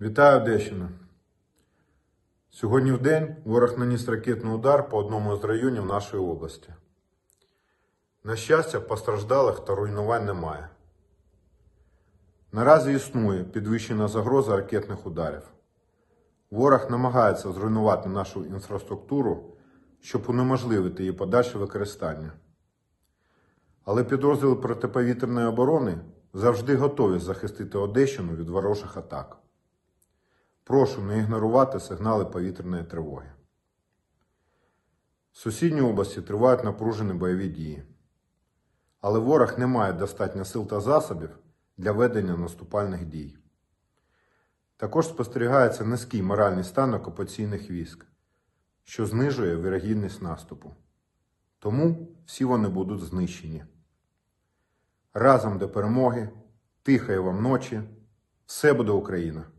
Вітаю Одещина! Сьогодні в день ворог наніс ракетний удар по одному з районів нашої області. На щастя, постраждалих та руйнувань немає. Наразі існує підвищена загроза ракетних ударів. Ворог намагається зруйнувати нашу інфраструктуру, щоб унеможливити її подальше використання. Але підрозділи протиповітряної оборони завжди готові захистити Одещину від ворожих атак. Прошу не ігнорувати сигнали повітряної тривоги. В сусідній області тривають напружені бойові дії, але ворог не має достатньо сил та засобів для ведення наступальних дій. Також спостерігається низький моральний стан окупаційних військ, що знижує вірогідність наступу. Тому всі вони будуть знищені. Разом до перемоги, тихої вам ночі, все буде Україна!